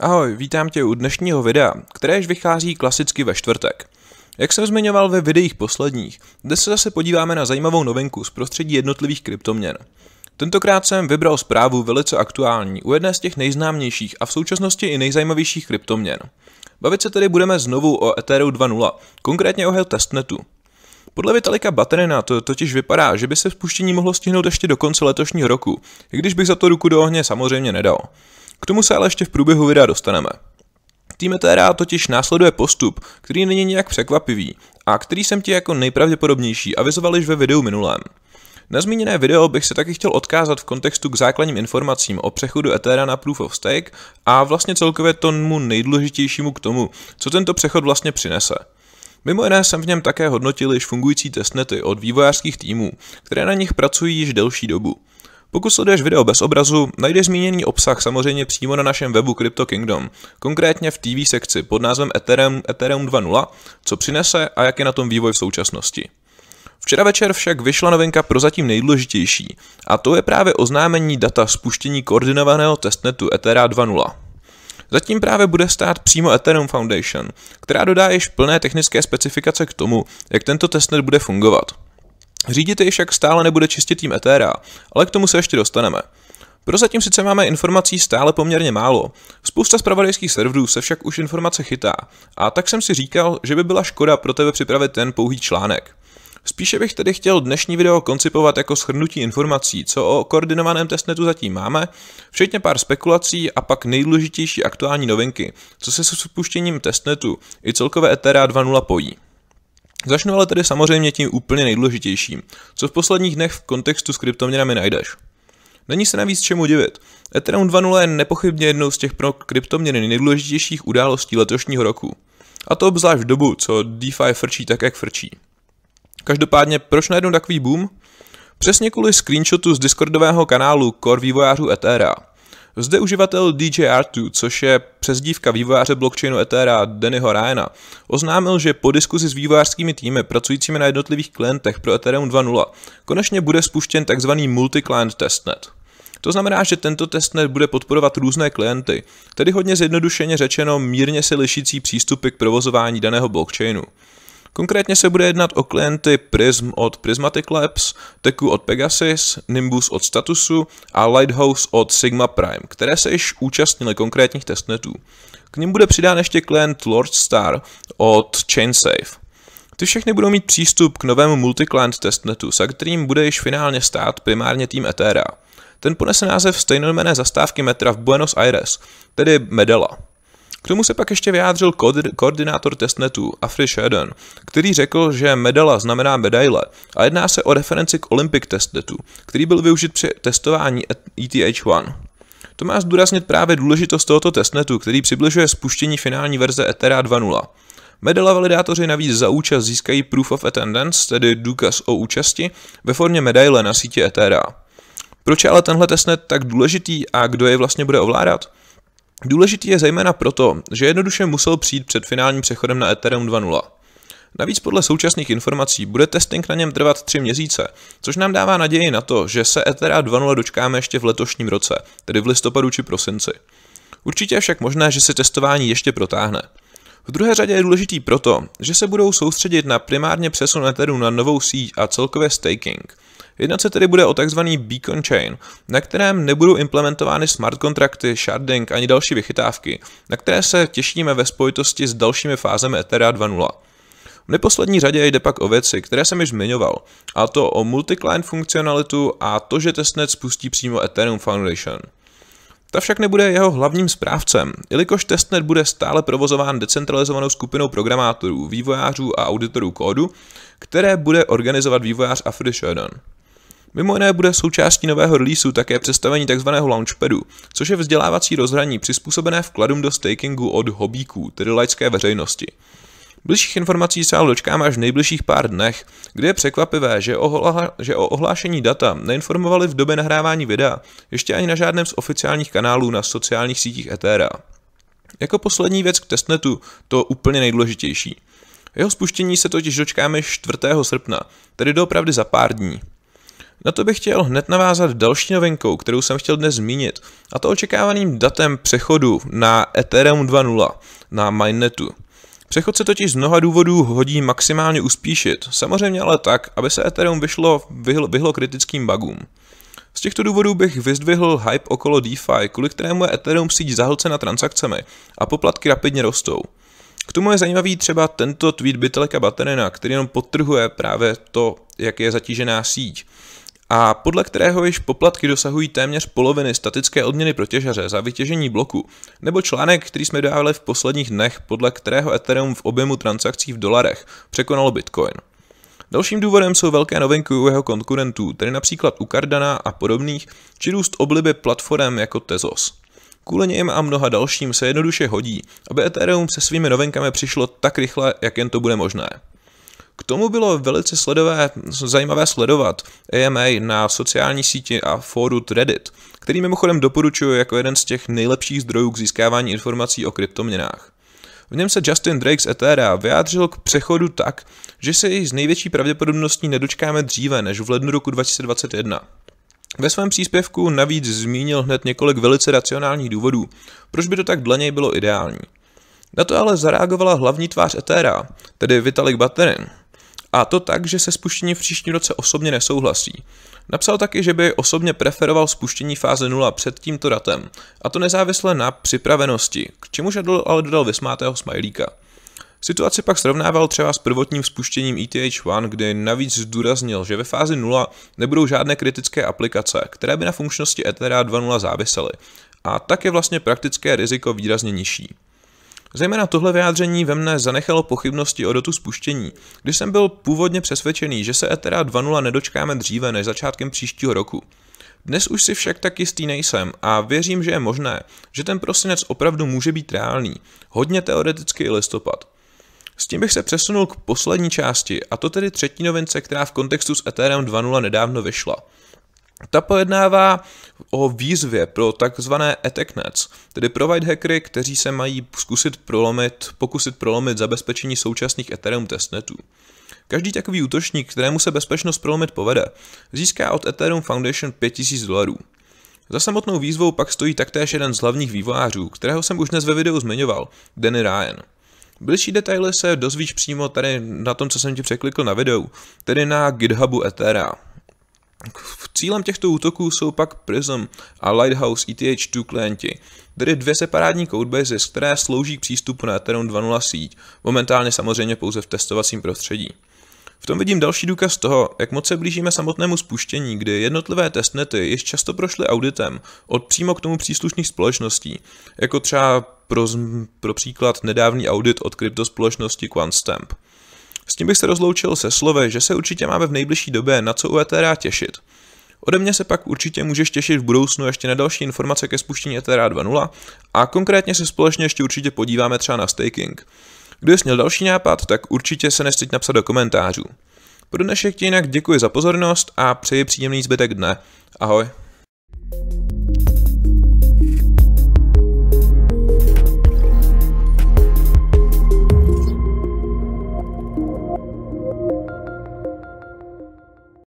Ahoj, vítám tě u dnešního videa, kteréž vychází klasicky ve čtvrtek. Jak jsem zmiňoval ve videích posledních, dnes se zase podíváme na zajímavou novinku z prostředí jednotlivých kryptoměn. Tentokrát jsem vybral zprávu velice aktuální u jedné z těch nejznámějších a v současnosti i nejzajímavějších kryptoměn. Bavit se tedy budeme znovu o Ethereum 2.0, konkrétně o jeho testnetu. Podle Vitalika Baterina to totiž vypadá, že by se spuštění mohlo stihnout ještě do konce letošního roku, i když bych za to ruku do ohně samozřejmě nedal. K tomu se ale ještě v průběhu videa dostaneme. Tým Etera totiž následuje postup, který není nějak překvapivý a který jsem ti jako nejpravděpodobnější avizoval již ve videu minulém. Na zmíněné video bych se taky chtěl odkázat v kontextu k základním informacím o přechodu Ethera na Proof of Stake a vlastně celkově tomu nejdůležitějšímu k tomu, co tento přechod vlastně přinese. Mimo jiné jsem v něm také hodnotil již fungující testnety od vývojářských týmů, které na nich pracují již delší dobu. Pokud sleduješ video bez obrazu, najdeš zmíněný obsah samozřejmě přímo na našem webu Crypto Kingdom, konkrétně v TV sekci pod názvem Ethereum, Ethereum 2.0, co přinese a jak je na tom vývoj v současnosti. Včera večer však vyšla novinka pro zatím nejdůležitější, a to je právě oznámení data spuštění koordinovaného testnetu Ethera 2.0. Zatím právě bude stát přímo Ethereum Foundation, která dodá již plné technické specifikace k tomu, jak tento testnet bude fungovat. Řídit je však stále nebude čistě tým Etéra, ale k tomu se ještě dostaneme. Prozatím sice máme informací stále poměrně málo, spousta zpravodajských serverů se však už informace chytá, a tak jsem si říkal, že by byla škoda pro tebe připravit ten pouhý článek. Spíše bych tedy chtěl dnešní video koncipovat jako shrnutí informací, co o koordinovaném testnetu zatím máme, včetně pár spekulací a pak nejdůležitější aktuální novinky, co se s spuštěním testnetu i celkové Ethera 2.0 pojí. Začnu ale tedy samozřejmě tím úplně nejdůležitějším, co v posledních dnech v kontextu s kryptoměnami najdeš. Není se navíc čemu divit. Ethereum 2.0 je nepochybně jednou z těch pro kryptoměny nejdůležitějších událostí letošního roku. A to obzvlášť v dobu, co DeFi frčí tak, jak frčí. Každopádně, proč najednou takový boom? Přesně kvůli screenshotu z Discordového kanálu core vývojářů Ethereum. Zde uživatel DJR2, což je přezdívka vývojáře blockchainu Ethera Dannyho Ryana, oznámil, že po diskuzi s vývojářskými týmy pracujícími na jednotlivých klientech pro Ethereum 2.0 konečně bude spuštěn tzv. multi-client testnet. To znamená, že tento testnet bude podporovat různé klienty, tedy hodně zjednodušeně řečeno mírně se lišící přístupy k provozování daného blockchainu. Konkrétně se bude jednat o klienty Prism od Prismatic Labs, Teku od Pegasus, Nimbus od Statusu a Lighthouse od Sigma Prime, které se již účastnily konkrétních testnetů. K ním bude přidán ještě klient Lord Star od Chainsafe. Ty všechny budou mít přístup k novému multiclient testnetu, za kterým bude již finálně stát primárně tým Ethera. Ten ponese název stejnojmené zastávky metra v Buenos Aires, tedy Medela. K tomu se pak ještě vyjádřil koordinátor testnetu Afri Shedden, který řekl, že medala znamená medaile a jedná se o referenci k Olympic testnetu, který byl využit při testování ETH1. To má zdůraznit právě důležitost tohoto testnetu, který přibližuje spuštění finální verze Ethera 2.0. Medala validátoři navíc za účast získají Proof of Attendance, tedy důkaz o účasti, ve formě medaile na síti Ethera. Proč je ale tenhle testnet tak důležitý a kdo je vlastně bude ovládat? Důležitý je zejména proto, že jednoduše musel přijít před finálním přechodem na Ethereum 2.0. Navíc podle současných informací bude testing na něm trvat 3 měsíce, což nám dává naději na to, že se Ethera 2.0 dočkáme ještě v letošním roce, tedy v listopadu či prosinci. Určitě je však možné, že se testování ještě protáhne. V druhé řadě je důležitý proto, že se budou soustředit na primárně přesun Etheru na novou síť a celkově staking. Jednat se tedy bude o tzv. beacon chain, na kterém nebudou implementovány smart kontrakty, sharding ani další vychytávky, na které se těšíme ve spojitosti s dalšími fázemi Ethera 2.0. V neposlední řadě jde pak o věci, které jsem již zmiňoval, a to o multi-client funkcionalitu a to, že testnet spustí přímo Ethereum Foundation. Ta však nebude jeho hlavním správcem, jelikož testnet bude stále provozován decentralizovanou skupinou programátorů, vývojářů a auditorů kódu, které bude organizovat vývojář Afri Sheridan. Mimo jiné bude součástí nového releaseu také představení tzv. launchpadu, což je vzdělávací rozhraní přizpůsobené vkladům do stakingu od hobíků, tedy laické veřejnosti. Bližších informací se ale dočkáme až v nejbližších pár dnech, kde je překvapivé, že, ohla, že o ohlášení data neinformovali v době nahrávání videa, ještě ani na žádném z oficiálních kanálů na sociálních sítích Ethera. Jako poslední věc k testnetu to úplně nejdůležitější. Jeho spuštění se totiž dočkáme 4. srpna, tedy doopravdy za pár dní. Na to bych chtěl hned navázat další novinkou, kterou jsem chtěl dnes zmínit, a to očekávaným datem přechodu na Ethereum 2.0 na mainnetu. Přechod se totiž z mnoha důvodů hodí maximálně uspíšit, samozřejmě ale tak, aby se Ethereum vyšlo, vyhlo, vyhlo kritickým bugům. Z těchto důvodů bych vyzdvihl hype okolo DeFi, kvůli kterému je Ethereum síť zahlcena transakcemi a poplatky rapidně rostou. K tomu je zajímavý třeba tento tweet Biteleka Baterina, který jenom potrhuje právě to, jak je zatížená síť a podle kterého již poplatky dosahují téměř poloviny statické odměny pro těžaře za vytěžení bloku, nebo článek, který jsme dávali v posledních dnech, podle kterého Ethereum v objemu transakcí v dolarech překonalo Bitcoin. Dalším důvodem jsou velké novinky u jeho konkurentů, tedy například u Cardana a podobných, či růst obliby platform jako Tezos. Kvůli něm a mnoha dalším se jednoduše hodí, aby Ethereum se svými novinkami přišlo tak rychle, jak jen to bude možné. K tomu bylo velice sledové, zajímavé sledovat AMA na sociální síti a fóru Reddit, který mimochodem doporučuji jako jeden z těch nejlepších zdrojů k získávání informací o kryptoměnách. V něm se Justin Drake z Ethera vyjádřil k přechodu tak, že se jej z největší pravděpodobností nedočkáme dříve než v lednu roku 2021. Ve svém příspěvku navíc zmínil hned několik velice racionálních důvodů, proč by to tak dle něj bylo ideální. Na to ale zareagovala hlavní tvář Ethera, tedy Vitalik Baterin, a to tak, že se spuštění v příštím roce osobně nesouhlasí. Napsal taky, že by osobně preferoval spuštění fáze 0 před tímto datem, a to nezávisle na připravenosti, k čemuž ale dodal vysmátého smajlíka. Situaci pak srovnával třeba s prvotním spuštěním ETH1, kdy navíc zdůraznil, že ve fázi 0 nebudou žádné kritické aplikace, které by na funkčnosti Ethera 2.0 závisely, a tak je vlastně praktické riziko výrazně nižší. Zejména tohle vyjádření ve mne zanechalo pochybnosti o dotu spuštění, když jsem byl původně přesvědčený, že se Ethera 2.0 nedočkáme dříve než začátkem příštího roku. Dnes už si však tak jistý nejsem a věřím, že je možné, že ten prosinec opravdu může být reálný, hodně teoreticky i listopad. S tím bych se přesunul k poslední části, a to tedy třetí novince, která v kontextu s Ethereum 2.0 nedávno vyšla. Ta pojednává o výzvě pro takzvané attacknets, tedy white hackery, kteří se mají zkusit prolomit, pokusit prolomit zabezpečení současných Ethereum testnetů. Každý takový útočník, kterému se bezpečnost prolomit povede, získá od Ethereum Foundation 5000 dolarů. Za samotnou výzvou pak stojí taktéž jeden z hlavních vývojářů, kterého jsem už dnes ve videu zmiňoval, Danny Ryan. Bližší detaily se dozvíš přímo tady na tom, co jsem ti překlikl na videu, tedy na GitHubu Ethereum. Cílem těchto útoků jsou pak Prism a Lighthouse ETH2 klienti, tedy dvě separátní codebase, které slouží k přístupu na Ethereum 2.0 síť, momentálně samozřejmě pouze v testovacím prostředí. V tom vidím další důkaz toho, jak moc se blížíme samotnému spuštění, kdy jednotlivé testnety již často prošly auditem od přímo k tomu příslušných společností, jako třeba pro, pro příklad nedávný audit od kryptospolečnosti QuantStamp. S tím bych se rozloučil se slovy, že se určitě máme v nejbližší době na co u Ethera těšit. Ode mě se pak určitě můžeš těšit v budoucnu ještě na další informace ke spuštění Ethera 2.0 a konkrétně se společně ještě určitě podíváme třeba na staking. Kdo jsi měl další nápad, tak určitě se nesteď napsat do komentářů. Pro dnešek ti jinak děkuji za pozornost a přeji příjemný zbytek dne. Ahoj.